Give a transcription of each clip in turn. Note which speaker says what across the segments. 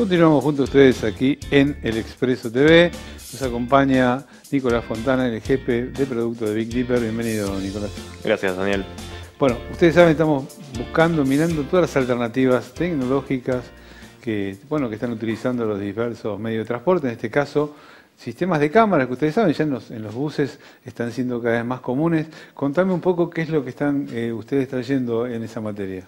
Speaker 1: Continuamos junto a ustedes aquí en El Expreso TV. Nos acompaña Nicolás Fontana, el jefe de producto de Big Dipper. Bienvenido, Nicolás. Gracias, Daniel. Bueno, ustedes saben, estamos buscando, mirando todas las alternativas tecnológicas que, bueno, que están utilizando los diversos medios de transporte, en este caso sistemas de cámaras que ustedes saben, ya en los, buses están siendo cada vez más comunes. Contame un poco qué es lo que están eh, ustedes trayendo en esa materia.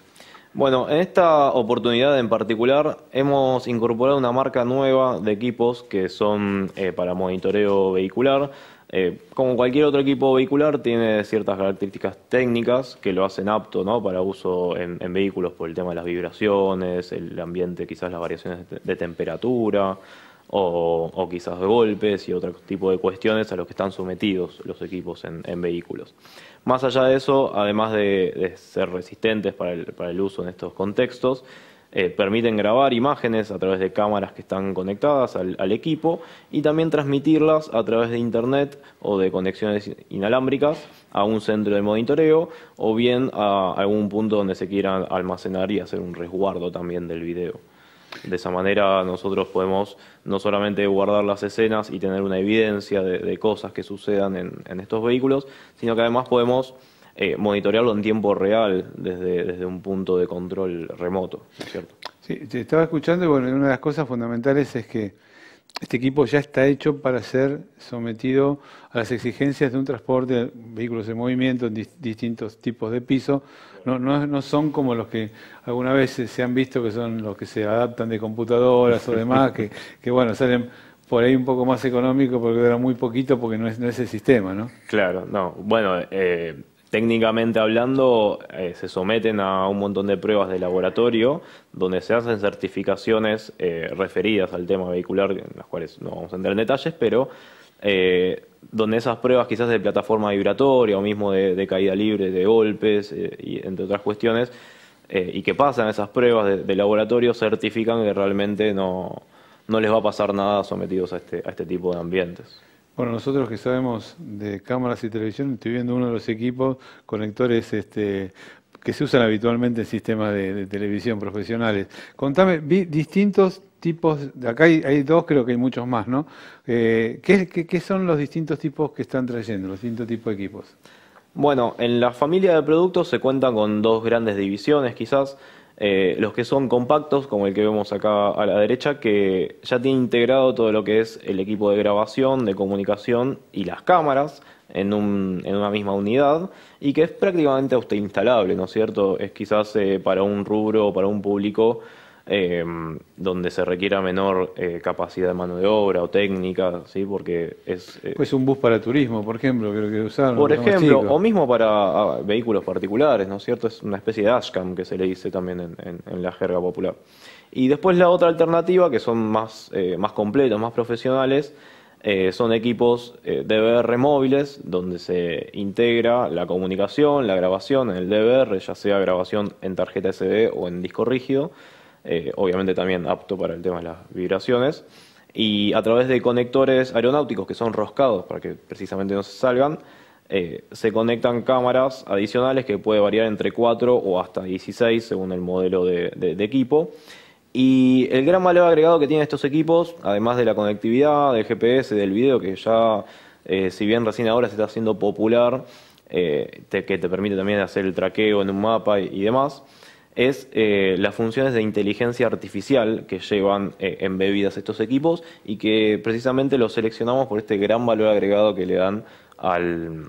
Speaker 1: Bueno, en
Speaker 2: esta oportunidad en particular hemos incorporado una marca nueva de equipos que son eh, para monitoreo vehicular. Eh, como cualquier otro equipo vehicular, tiene ciertas características técnicas que lo hacen apto ¿no? para uso en, en, vehículos por el tema de las vibraciones, el ambiente, quizás las variaciones de temperatura, o, quizás de golpes y otro tipo de cuestiones a los que están sometidos los equipos en, vehículos. Más allá de eso, además de, ser resistentes para el, uso en estos contextos, eh, permiten grabar imágenes a través de cámaras que están conectadas al, al, equipo y también transmitirlas a través de internet o de conexiones inalámbricas a un centro de monitoreo o bien a algún punto donde se quiera almacenar y hacer un resguardo también del video. De esa manera nosotros podemos no solamente guardar las escenas y tener una evidencia de, cosas que sucedan en, estos vehículos, sino que además podemos eh, monitorearlo en tiempo real desde, desde, un punto de control remoto. cierto?
Speaker 1: Sí, te estaba escuchando y bueno, una de las cosas fundamentales es que este equipo ya está hecho para ser sometido a las exigencias de un transporte vehículos en movimiento en distintos tipos de piso. No, no, no, son como los que alguna vez se han visto, que son los que se adaptan de computadoras o demás, que, que bueno, salen por ahí un poco más económico porque era muy poquito porque no es, no es el sistema, ¿no? Claro, no. Bueno,
Speaker 2: eh, técnicamente hablando, eh, se someten a un montón de pruebas de laboratorio donde se hacen certificaciones eh, referidas al tema vehicular, en las cuales no vamos a entrar en detalles, pero eh, donde esas pruebas quizás de plataforma vibratoria o mismo de, caída libre, de golpes, y, entre otras cuestiones, y que pasan esas pruebas de, de, laboratorio, certifican que realmente no, no les va a pasar nada sometidos a este, a este tipo de ambientes.
Speaker 1: Bueno, nosotros que sabemos de cámaras y televisión, estoy viendo uno de los equipos conectores este, que se usan habitualmente en sistemas de, televisión profesionales. Contame, vi distintos tipos, acá hay, dos, creo que hay muchos más, ¿no? Eh, qué, son los distintos tipos que están trayendo, los distintos tipos de equipos?
Speaker 2: Bueno, en la familia de productos se cuentan con dos grandes divisiones, quizás. Eh, los que son compactos, como el que vemos acá a la derecha, que ya tiene integrado todo lo que es el equipo de grabación, de comunicación y las cámaras en, un, en una misma unidad y que es prácticamente instalable ¿no es cierto? Es quizás eh, para un rubro o para un público Em, donde se requiera menor eh, capacidad de mano de obra o técnica, ¿sí? porque es... Eh,
Speaker 1: pues un bus para turismo, por ejemplo, creo que usaron. Por ejemplo, o
Speaker 2: mismo para ah, vehículos particulares, ¿no es cierto? Es una especie de ashcam que se le dice también en, la jerga popular. Y después la otra alternativa, que son más, eh, más completos, más profesionales, son equipos DVR móviles, donde se integra la comunicación, la grabación en el DVR, ya sea grabación en tarjeta SD o en disco rígido, eh, obviamente también apto para el tema de las vibraciones, y a través de conectores aeronáuticos que son roscados para que precisamente no se salgan, eh, se conectan cámaras adicionales que puede variar entre 4 o hasta 16 según el modelo de, equipo. Y el gran valor agregado que tienen estos equipos, además de la conectividad, del GPS, del video, que ya, eh, si bien recién ahora se está haciendo popular, que te permite también hacer el traqueo en un mapa y demás, es eh, las funciones de inteligencia artificial que llevan embebidas eh, estos equipos y que precisamente los seleccionamos por este gran valor agregado que le dan al,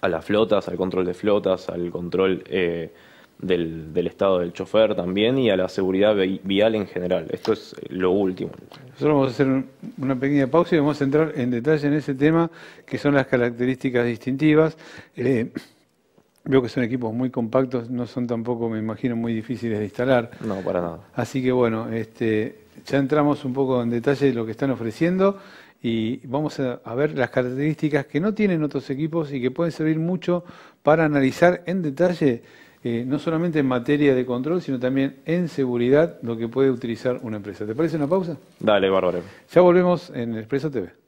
Speaker 2: a las flotas, al control de flotas, al control eh, del, del, estado del chofer también y a la seguridad vial en general. Esto es lo último.
Speaker 1: Nosotros vamos a hacer una pequeña pausa y vamos a entrar en detalle en ese tema que son las características distintivas. Veo que son equipos muy compactos, no son tampoco, me imagino, muy difíciles de instalar. No, para nada. Así que bueno, este, ya entramos un poco en detalle de lo que están ofreciendo y vamos a, ver las características que no tienen otros equipos y que pueden servir mucho para analizar en detalle, eh, no solamente en materia de control, sino también en seguridad, lo que puede utilizar una empresa. ¿Te parece una pausa?
Speaker 2: Dale, bárbaro.
Speaker 1: Ya volvemos en Expreso TV.